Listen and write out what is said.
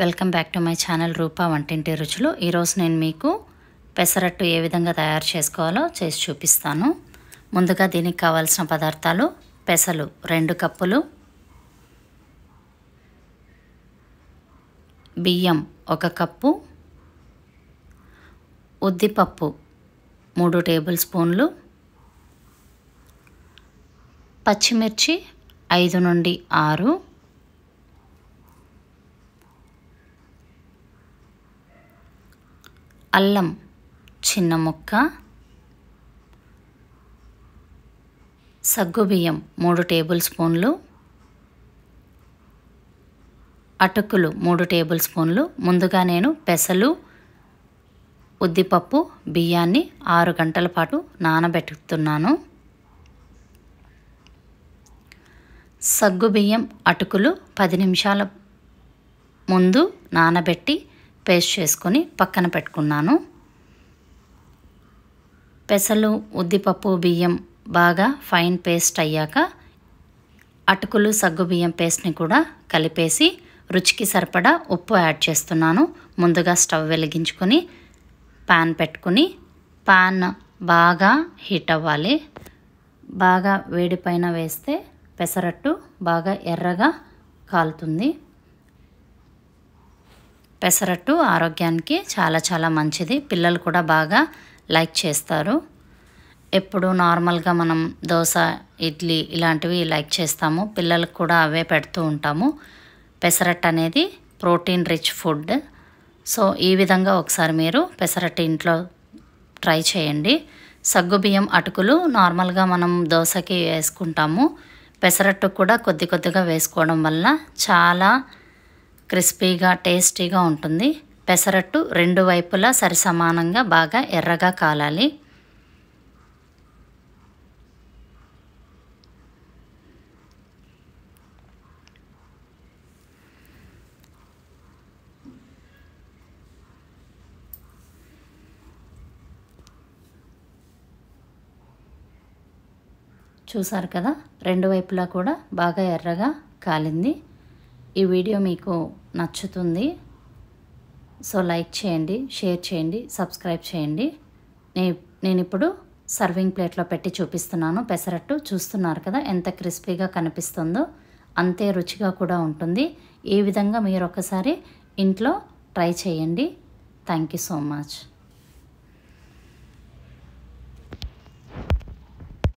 welcome back to my channel Roopa వంటింటి రుచులు ఈరోజు నేను మీకు పెసరట్టు ఏ విధంగా తయారు చేసుకోవాలో చేసి చూపిస్తాను ముందుగా దీనికి కావాల్సిన పదార్థాలు పెసలు రెండు కప్పులు బియ్యం ఒక కప్పు ఉద్దిపప్పు మూడు టేబుల్ స్పూన్లు పచ్చిమిర్చి ఐదు నుండి ఆరు అల్లం చిన్న ముక్క సగ్గుబియ్యం మూడు టేబుల్ స్పూన్లు అటుకులు మూడు టేబుల్ స్పూన్లు ముందుగా నేను పెసలు ఉద్దిపప్పు బియ్యాన్ని ఆరు గంటల పాటు నానబెట్టుతున్నాను సగ్గుబియ్యం అటుకులు పది నిమిషాల ముందు నానబెట్టి పేస్ట్ చేసుకొని పక్కన పెట్టుకున్నాను పెసలు ఉద్దిపప్పు బియ్యం బాగా ఫైన్ పేస్ట్ అయ్యాక అటుకులు సగ్గుబియ్యం పేస్ట్ని కూడా కలిపేసి రుచికి సరిపడా ఉప్పు యాడ్ చేస్తున్నాను ముందుగా స్టవ్ వెలిగించుకొని ప్యాన్ పెట్టుకుని ప్యాన్ బాగా హీట్ అవ్వాలి బాగా వేడి పైన వేస్తే పెసరట్టు బాగా ఎర్రగా కాలుతుంది పెసరట్టు ఆరోగ్యానికి చాలా చాలా మంచిది పిల్లలు కూడా బాగా లైక్ చేస్తారు ఎప్పుడు నార్మల్గా మనం దోశ ఇడ్లీ ఇలాంటివి లైక్ చేస్తాము పిల్లలకు కూడా అవే పెడుతూ ఉంటాము పెసరట్టు అనేది ప్రోటీన్ రిచ్ ఫుడ్ సో ఈ విధంగా ఒకసారి మీరు పెసరట్టు ఇంట్లో ట్రై చేయండి సగ్గుబియ్యం అటుకులు నార్మల్గా మనం దోశకి వేసుకుంటాము పెసరట్టు కూడా కొద్ది కొద్దిగా వేసుకోవడం వల్ల చాలా క్రిస్పీగా టేస్టీగా ఉంటుంది పెసరట్టు రెండు వైపులా సరిసమానంగా బాగా ఎర్రగా కాలాలి చూసారు కదా రెండు వైపులా కూడా బాగా ఎర్రగా కాలింది ఈ వీడియో మీకు నచ్చుతుంది సో లైక్ చేయండి షేర్ చేయండి సబ్స్క్రైబ్ చేయండి నే నేను ఇప్పుడు సర్వింగ్ ప్లేట్లో పెట్టి చూపిస్తున్నాను పెసరట్టు చూస్తున్నారు కదా ఎంత క్రిస్పీగా కనిపిస్తుందో అంతే రుచిగా కూడా ఉంటుంది ఈ విధంగా మీరు ఒకసారి ఇంట్లో ట్రై చేయండి థ్యాంక్ యూ సో మచ్